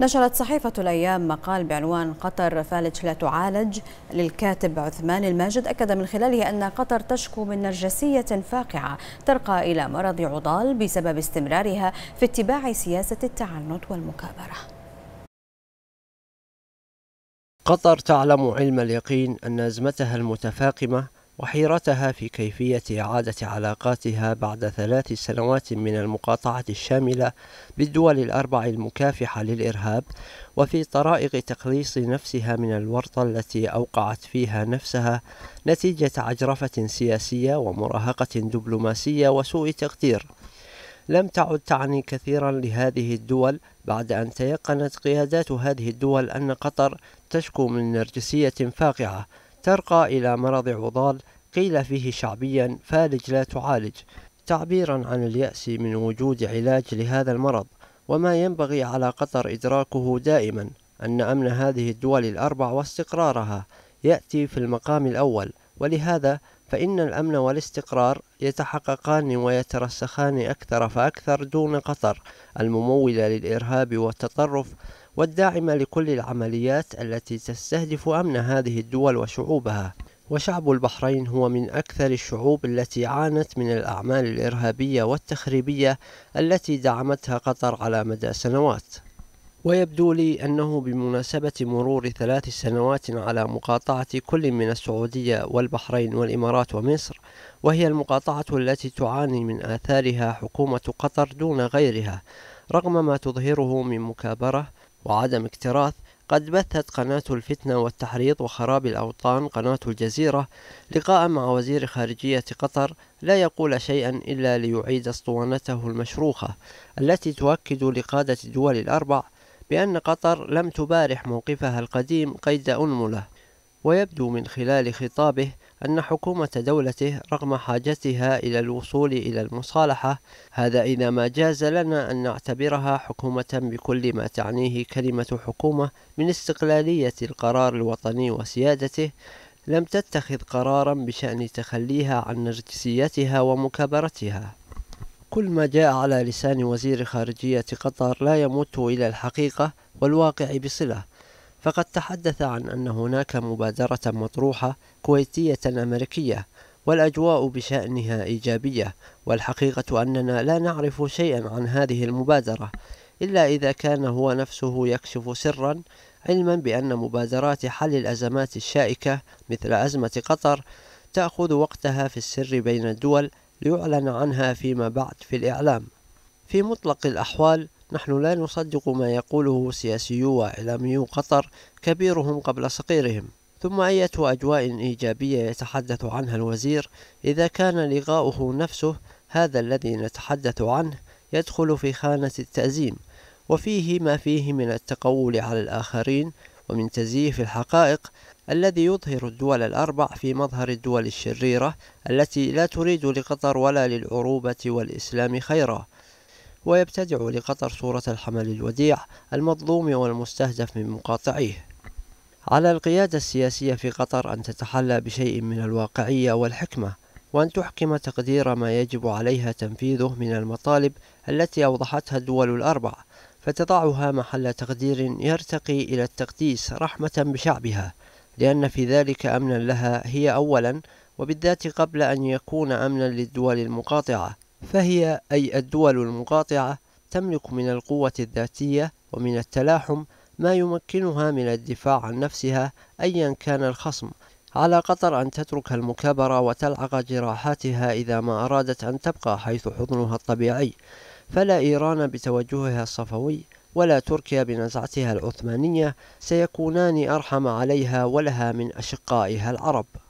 نشرت صحيفة الأيام مقال بعنوان قطر فالج لا تعالج للكاتب عثمان الماجد أكد من خلاله أن قطر تشكو من نرجسية فاقعة ترقى إلى مرض عضال بسبب استمرارها في اتباع سياسة التعنت والمكابرة قطر تعلم علم اليقين أن أزمتها المتفاقمة وحيرتها في كيفية إعادة علاقاتها بعد ثلاث سنوات من المقاطعة الشاملة بالدول الأربع المكافحة للإرهاب وفي طرائق تقليص نفسها من الورطة التي أوقعت فيها نفسها نتيجة عجرفة سياسية ومراهقة دبلوماسية وسوء تقدير لم تعد تعني كثيرا لهذه الدول بعد أن تيقنت قيادات هذه الدول أن قطر تشكو من نرجسية فاقعة ترقى إلى مرض عضال قيل فيه شعبيا فالج لا تعالج تعبيرا عن اليأس من وجود علاج لهذا المرض وما ينبغي على قطر إدراكه دائما أن أمن هذه الدول الأربع واستقرارها يأتي في المقام الأول ولهذا فإن الأمن والاستقرار يتحققان ويترسخان أكثر فأكثر دون قطر الممولة للإرهاب والتطرف والداعمة لكل العمليات التي تستهدف أمن هذه الدول وشعوبها وشعب البحرين هو من أكثر الشعوب التي عانت من الأعمال الإرهابية والتخريبية التي دعمتها قطر على مدى سنوات ويبدو لي أنه بمناسبة مرور ثلاث سنوات على مقاطعة كل من السعودية والبحرين والإمارات ومصر وهي المقاطعة التي تعاني من آثارها حكومة قطر دون غيرها رغم ما تظهره من مكابرة وعدم اكتراث قد بثت قناة الفتنة والتحريض وخراب الأوطان قناة الجزيرة لقاء مع وزير خارجية قطر لا يقول شيئا إلا ليعيد اسطوانته المشروخة التي تؤكد لقادة الدول الأربع بأن قطر لم تبارح موقفها القديم قيد أنملة ويبدو من خلال خطابه أن حكومة دولته رغم حاجتها إلى الوصول إلى المصالحة هذا إذا ما جاز لنا أن نعتبرها حكومة بكل ما تعنيه كلمة حكومة من استقلالية القرار الوطني وسيادته لم تتخذ قرارا بشأن تخليها عن نرجسيتها ومكابرتها كل ما جاء على لسان وزير خارجية قطر لا يمت إلى الحقيقة والواقع بصلة فقد تحدث عن أن هناك مبادرة مطروحة كويتية أمريكية والأجواء بشأنها إيجابية والحقيقة أننا لا نعرف شيئا عن هذه المبادرة إلا إذا كان هو نفسه يكشف سرا علما بأن مبادرات حل الأزمات الشائكة مثل أزمة قطر تأخذ وقتها في السر بين الدول ليعلن عنها فيما بعد في الإعلام في مطلق الأحوال نحن لا نصدق ما يقوله سياسيو وإعلاميو قطر كبيرهم قبل صغيرهم ثم أية أجواء إيجابية يتحدث عنها الوزير إذا كان لقاؤه نفسه هذا الذي نتحدث عنه يدخل في خانة التأزيم وفيه ما فيه من التقول على الآخرين ومن تزييف الحقائق الذي يظهر الدول الأربع في مظهر الدول الشريرة التي لا تريد لقطر ولا للعروبة والإسلام خيرا ويبتدع لقطر صورة الحمل الوديع المظلوم والمستهدف من مقاطعيه على القيادة السياسية في قطر أن تتحلى بشيء من الواقعية والحكمة وأن تحكم تقدير ما يجب عليها تنفيذه من المطالب التي أوضحتها الدول الأربع فتضعها محل تقدير يرتقي إلى التقديس رحمة بشعبها لأن في ذلك أمنا لها هي أولا وبالذات قبل أن يكون أمنا للدول المقاطعة فهي أي الدول المقاطعة تملك من القوة الذاتية ومن التلاحم ما يمكنها من الدفاع عن نفسها أيا كان الخصم على قطر أن تترك المكابرة وتلعق جراحاتها إذا ما أرادت أن تبقى حيث حضنها الطبيعي فلا إيران بتوجهها الصفوي ولا تركيا بنزعتها العثمانية سيكونان أرحم عليها ولها من أشقائها العرب